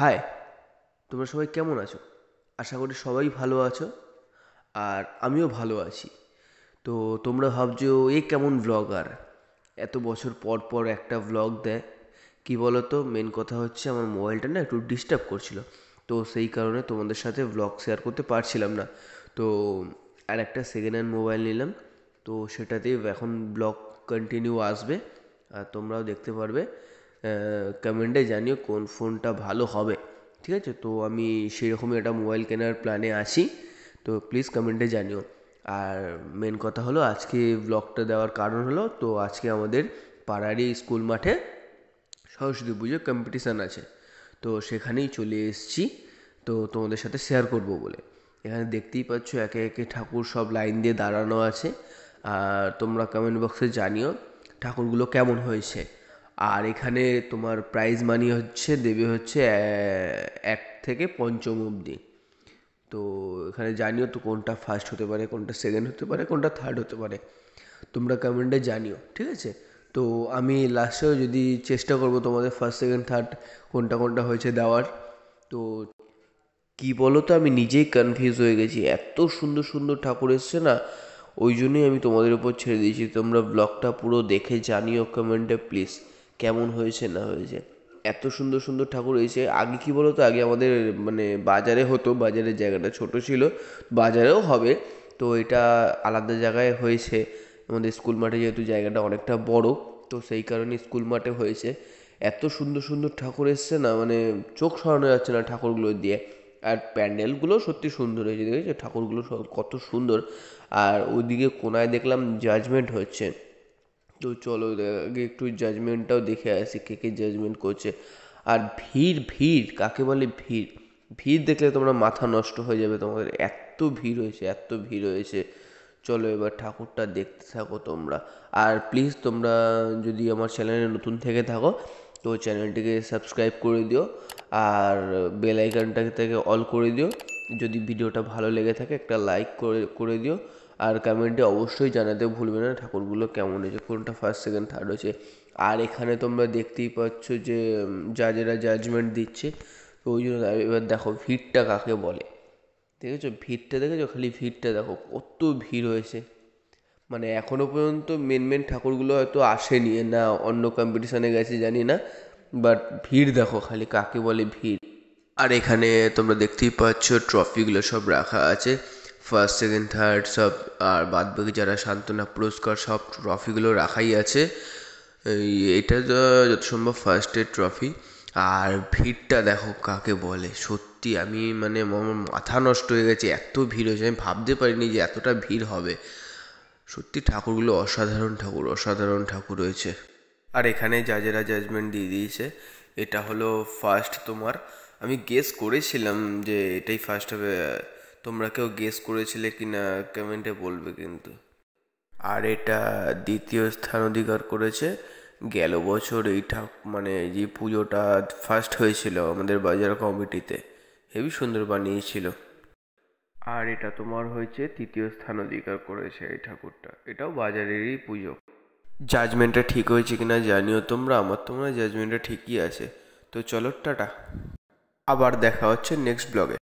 high তোমরা সবাই কেমন আছো আশা করি সবাই ভালো আছো আর আমিও ভালো আছি তো তোমরা ভাবছো এ কেমন ব্লগার এত বছর পর পর একটা ব্লগ দেয় কী বলো তো মেন কথা হচ্ছে আমার মোবাইলটা না একটু ডিস্টার্ব করছিল তো সেই কারণে তোমাদের সাথে ব্লগ শেয়ার করতে পারছিলাম না তো আর একটা সেকেন্ড হ্যান্ড মোবাইল নিলাম তো সেটাতেই এখন ব্লগ কন্টিনিউ আসবে আর তোমরাও দেখতে পারবে কমেন্টে জানিও কোন ফোনটা ভালো হবে ঠিক আছে তো আমি সেরকমই একটা মোবাইল কেনার প্ল্যানে আছি তো প্লিজ কমেন্টে জানিও আর মেন কথা হলো আজকে ব্লগটা দেওয়ার কারণ হলো তো আজকে আমাদের পাড়ারই স্কুল মাঠে সরস্বতী পুজোর কম্পিটিশান আছে তো সেখানেই চলে এসেছি তো তোমাদের সাথে শেয়ার করব বলে এখানে দেখতেই পাচ্ছ একে একে ঠাকুর সব লাইন দিয়ে দাঁড়ানো আছে আর তোমরা কমেন্ট বক্সে জানিও ঠাকুরগুলো কেমন হয়েছে আর এখানে তোমার প্রাইজ মানি হচ্ছে দেবে হচ্ছে এক থেকে পঞ্চম অবধি তো এখানে জানিও তো কোনটা ফার্স্ট হতে পারে কোনটা সেকেন্ড হতে পারে কোনটা থার্ড হতে পারে তোমরা কমেন্টে জানিও ঠিক আছে তো আমি লাস্টেও যদি চেষ্টা করব তোমাদের ফার্স্ট সেকেন্ড থার্ড কোনটা কোনটা হয়েছে দেওয়ার তো কি বলো তো আমি নিজেই কনফিউজ হয়ে গেছি এত সুন্দর সুন্দর ঠাকুর এসছে না ওই জন্যই আমি তোমাদের উপর ছেড়ে দিয়েছি তোমরা ব্লগটা পুরো দেখে জানিও কমেন্টে প্লিজ কেমন হয়েছে না হয়েছে এত সুন্দর সুন্দর ঠাকুর হয়েছে আগে কি বলতো আগে আমাদের মানে বাজারে হতো বাজারের জায়গাটা ছোট ছিল বাজারেও হবে তো এটা আলাদা জায়গায় হয়েছে আমাদের স্কুল মাঠে যেহেতু জায়গাটা অনেকটা বড় তো সেই কারণে স্কুল মাঠে হয়েছে এত সুন্দর সুন্দর ঠাকুর এসছে না মানে চোখ সরানো যাচ্ছে না ঠাকুরগুলো দিয়ে আর প্যান্ডেলগুলো সত্যি সুন্দর হয়েছে দেখেছি ঠাকুরগুলো কত সুন্দর আর ওইদিকে কোনায় দেখলাম জাজমেন্ট হচ্ছে তো চলো আগে একটু জাজমেন্টটাও দেখে আসি কে কে জাজমেন্ট করছে আর ভিড় ভিড় কাকে বলে ভিড় ভিড় দেখলে তোমরা মাথা নষ্ট হয়ে যাবে তোমাদের এত ভিড় হয়েছে এত ভিড় হয়েছে চলো এবার ঠাকুরটা দেখতে থাকো তোমরা আর প্লিজ তোমরা যদি আমার চ্যানেলে নতুন থেকে থাকো তো চ্যানেলটিকে সাবস্ক্রাইব করে দিও আর বেল আইকনটাকে অল করে দিও যদি ভিডিওটা ভালো লেগে থাকে একটা লাইক করে করে দিও আর কমেন্টে অবশ্যই জানাতে ভুলবে না ঠাকুরগুলো কেমন হয়েছে কোনটা ফার্স্ট সেকেন্ড থার্ড হয়েছে আর এখানে তোমরা দেখতেই পাচ্ছ যে জাজেরা জাজমেন্ট দিচ্ছে তো ওই জন্য এবার দেখো ভিড়টা কাকে বলে দেখেছো ভিড়টা দেখেছো খালি ভিড়টা দেখো কত ভিড় হয়েছে মানে এখনও পর্যন্ত মেন মেন ঠাকুরগুলো হয়তো আসেনি না অন্য কম্পিটিশানে গেছে জানি না বাট ভিড় দেখো খালি কাকে বলে ভিড় আর এখানে তোমরা দেখতেই পাচ্ছ ট্রফিগুলো সব রাখা আছে ফার্স্ট সেকেন্ড থার্ড সব আর বাদ বাকি যারা সান্ত্বনা পুরস্কার সব ট্রফিগুলো রাখাই আছে এটা যত সম্ভব ফার্স্টের ট্রফি আর ভিড়টা দেখো কাকে বলে সত্যি আমি মানে আমার মাথা নষ্ট হয়ে গেছে এত ভিড় হয়েছে আমি ভাবতে পারিনি যে এতটা ভিড় হবে সত্যি ঠাকুরগুলো অসাধারণ ঠাকুর অসাধারণ ঠাকুর হয়েছে আর এখানে যারা জাজমেন্ট দিয়ে দিয়েছে এটা হলো ফার্স্ট তোমার আমি গেস করেছিলাম যে এটাই ফার্স্ট হবে তোমরা কেউ গেস করেছিলে কি না কমেন্টে বলবে কিন্তু আর এটা দ্বিতীয় স্থান অধিকার করেছে গেল বছর এই ঠাক মানে যে পুজোটা ফার্স্ট হয়েছিল আমাদের বাজার কমিটিতে হেবি সুন্দর বানিয়েছিল আর এটা তোমার হয়েছে তৃতীয় স্থান অধিকার করেছে এই ঠাকুরটা এটাও বাজারেরই পুজো জাজমেন্টটা ঠিক হয়েছে কিনা জানিও তোমরা আমার তোমরা জাজমেন্টটা ঠিকই আছে তো চলো টাটা আবার দেখা হচ্ছে নেক্সট ব্লগে